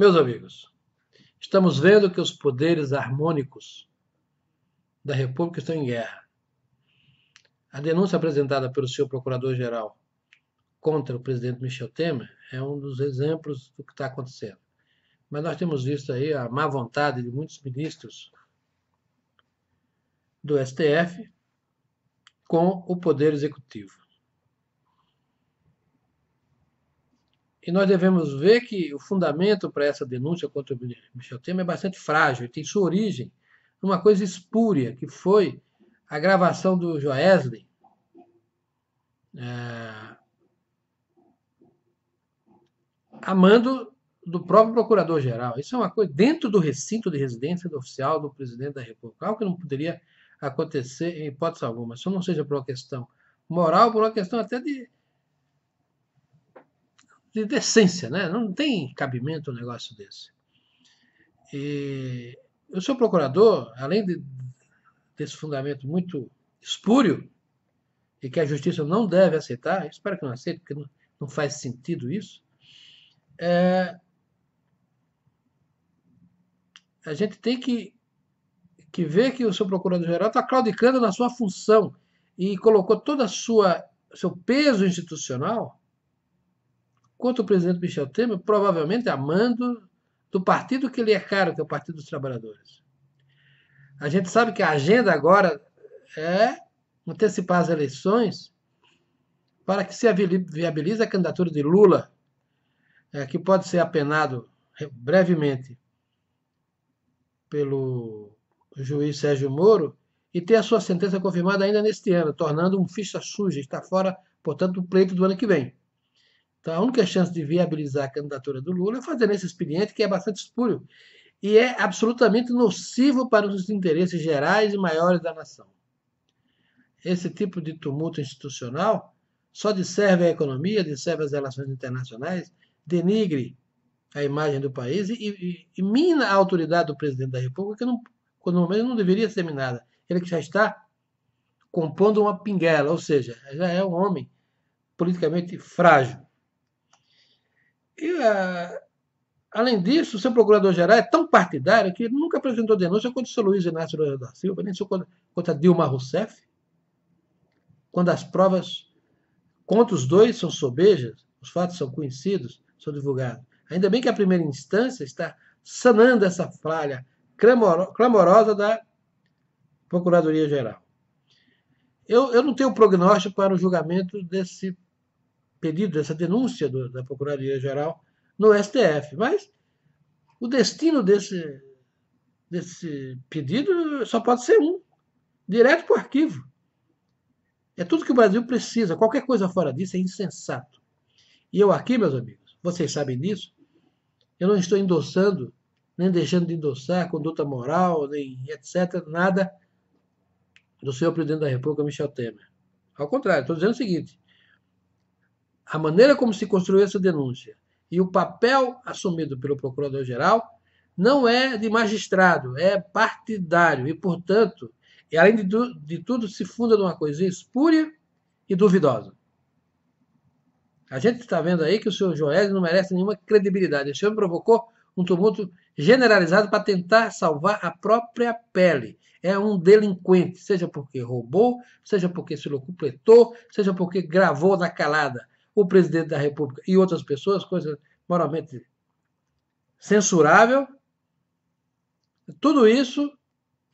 Meus amigos, estamos vendo que os poderes harmônicos da República estão em guerra. A denúncia apresentada pelo senhor procurador-geral contra o presidente Michel Temer é um dos exemplos do que está acontecendo. Mas nós temos visto aí a má vontade de muitos ministros do STF com o Poder Executivo. E nós devemos ver que o fundamento para essa denúncia contra o Michel Temer é bastante frágil, tem sua origem numa coisa espúria, que foi a gravação do Joesley, é, amando do próprio procurador-geral. Isso é uma coisa dentro do recinto de residência do oficial do presidente da República, algo que não poderia acontecer em hipótese alguma, se não seja por uma questão moral, por uma questão até de de decência, né? Não tem cabimento um negócio desse. E eu sou procurador, além de, desse fundamento muito espúrio e que a justiça não deve aceitar, espero que não aceite, porque não, não faz sentido isso. É, a gente tem que, que ver que o seu procurador-geral está claudicando na sua função e colocou todo o seu peso institucional contra o presidente Michel Temer, provavelmente a mando do partido que lhe é caro, que é o Partido dos Trabalhadores. A gente sabe que a agenda agora é antecipar as eleições para que se viabilize a candidatura de Lula, é, que pode ser apenado brevemente pelo juiz Sérgio Moro e ter a sua sentença confirmada ainda neste ano, tornando um ficha suja, está fora, portanto, do pleito do ano que vem. Então, a única chance de viabilizar a candidatura do Lula é fazer esse expediente, que é bastante espúrio e é absolutamente nocivo para os interesses gerais e maiores da nação. Esse tipo de tumulto institucional só serve à economia, serve às relações internacionais, denigre a imagem do país e, e, e mina a autoridade do presidente da República, que não, quando momento não deveria ser minada. Ele que já está compondo uma pinguela, ou seja, já é um homem politicamente frágil. E, é, além disso, o seu procurador-geral é tão partidário que nunca apresentou denúncia contra o seu Luiz Inácio da Silva, nem contra, contra Dilma Rousseff. Quando as provas contra os dois são sobejas, os fatos são conhecidos, são divulgados. Ainda bem que a primeira instância está sanando essa falha clamorosa da Procuradoria-Geral. Eu, eu, não tenho prognóstico para o julgamento desse pedido, essa denúncia do, da Procuradoria-Geral no STF. Mas o destino desse, desse pedido só pode ser um: direto para o arquivo. É tudo que o Brasil precisa. Qualquer coisa fora disso é insensato. E eu aqui, meus amigos, vocês sabem disso, eu não estou endossando, nem deixando de endossar conduta moral, nem etc., nada do senhor presidente da República, Michel Temer. Ao contrário, estou dizendo o seguinte: a maneira como se construiu essa denúncia e o papel assumido pelo procurador-geral não é de magistrado, é partidário e, portanto, e é, além de, de, tudo, se funda numa coisa espúria e duvidosa. A gente está vendo aí que o senhor Joel não merece nenhuma credibilidade. O senhor provocou um tumulto generalizado para tentar salvar a própria pele. É um delinquente, seja porque roubou, seja porque se locupletou, seja porque gravou na calada o presidente da República e outras pessoas, coisa moralmente censurável. Tudo isso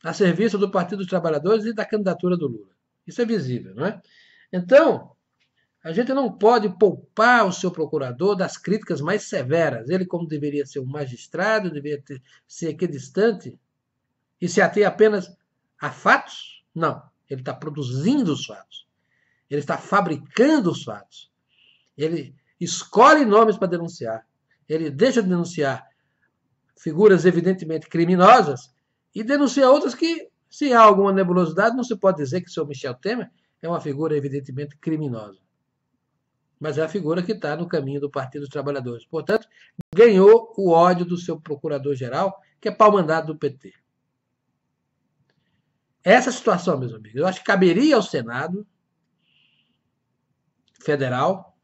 a serviço do Partido dos Trabalhadores e da candidatura do Lula. Isso é visível, não é? Então, a gente não pode poupar o seu procurador das críticas mais severas. Ele, como deveria ser um magistrado, deveria ter, ser equidistante e se ater apenas a fatos? Não. Ele está produzindo os fatos. Ele está fabricando os fatos. Ele escolhe nomes para denunciar. Ele deixa de denunciar figuras evidentemente criminosas e denuncia outras que, se há alguma nebulosidade, não se pode dizer que o seu Michel Temer é uma figura evidentemente criminosa. Mas é a figura que está no caminho do Partido dos Trabalhadores. Portanto, ganhou o ódio do seu procurador-geral, que é pau-mandado do PT. Essa situação, meus amigos, eu acho que caberia ao Senado Federal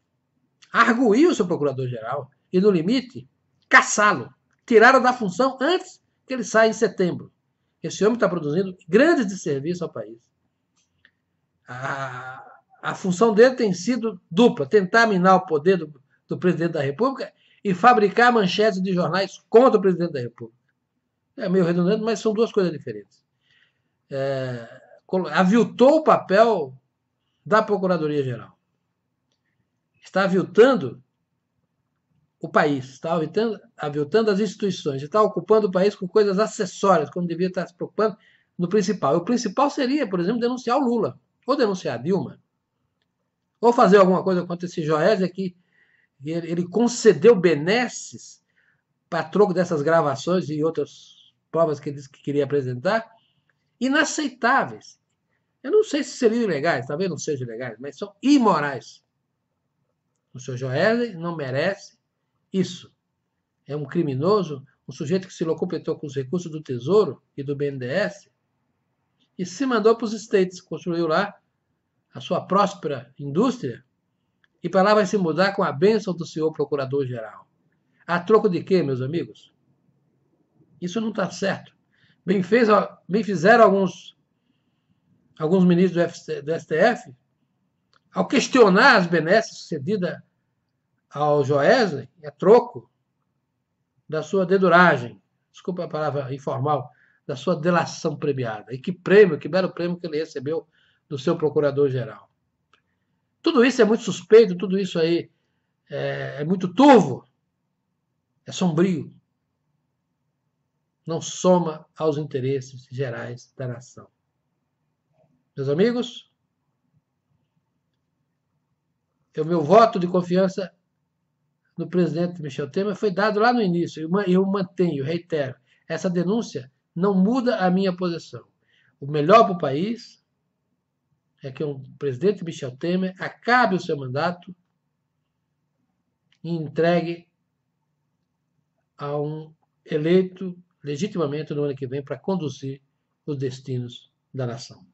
arguir o seu procurador-geral e, no limite, caçá-lo, tirá-lo da função antes que ele saia em setembro. Esse homem está produzindo grandes desserviços ao país. A, a, função dele tem sido dupla: tentar minar o poder do, do presidente da República e fabricar manchetes de jornais contra o presidente da República. É meio redundante, mas são duas coisas diferentes. É, aviltou o papel da Procuradoria-Geral está aviltando o país, está aviltando, aviltando as instituições, está ocupando o país com coisas acessórias, quando devia estar se preocupando no principal. E o principal seria, por exemplo, denunciar o Lula, ou denunciar a Dilma, ou fazer alguma coisa contra esse Joésia que ele, ele concedeu benesses para troco dessas gravações e outras provas que ele disse que queria apresentar, inaceitáveis. Eu não sei se seriam ilegais, talvez não sejam ilegais, mas são imorais. O senhor Joel não merece isso. É um criminoso, um sujeito que se locupetou com os recursos do Tesouro e do BNDES e se mandou para os States, construiu lá a sua próspera indústria e para lá vai se mudar com a bênção do senhor procurador-geral. A troco de quê, meus amigos? Isso não está certo. Bem, fez, bem fizeram alguns, alguns ministros do, do STF ao questionar as benesses cedidas ao Joesley, é troco da sua deduragem, desculpa a palavra informal, da sua delação premiada. E que prêmio, que belo prêmio que ele recebeu do seu procurador-geral. Tudo isso é muito suspeito, tudo isso aí é, é muito turvo, é sombrio. Não soma aos interesses gerais da nação. Meus amigos, é o meu voto de confiança no presidente Michel Temer foi dado lá no início. e Eu mantenho, reitero, essa denúncia não muda a minha posição. O melhor para o país é que o presidente Michel Temer acabe o seu mandato e entregue a um eleito legitimamente no ano que vem para conduzir os destinos da nação.